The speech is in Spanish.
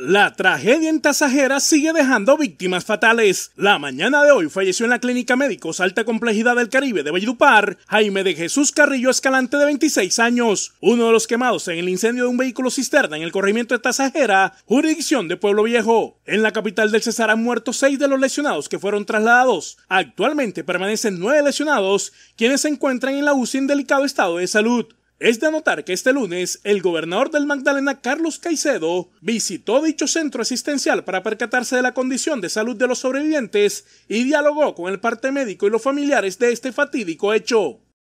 La tragedia en Tasajera sigue dejando víctimas fatales. La mañana de hoy falleció en la Clínica Médicos Alta Complejidad del Caribe de Valledupar Jaime de Jesús Carrillo Escalante de 26 años, uno de los quemados en el incendio de un vehículo cisterna en el corrimiento de Tasajera, jurisdicción de Pueblo Viejo. En la capital del Cesar han muerto seis de los lesionados que fueron trasladados. Actualmente permanecen nueve lesionados, quienes se encuentran en la UCI en delicado estado de salud. Es de notar que este lunes el gobernador del Magdalena, Carlos Caicedo, visitó dicho centro asistencial para percatarse de la condición de salud de los sobrevivientes y dialogó con el parte médico y los familiares de este fatídico hecho.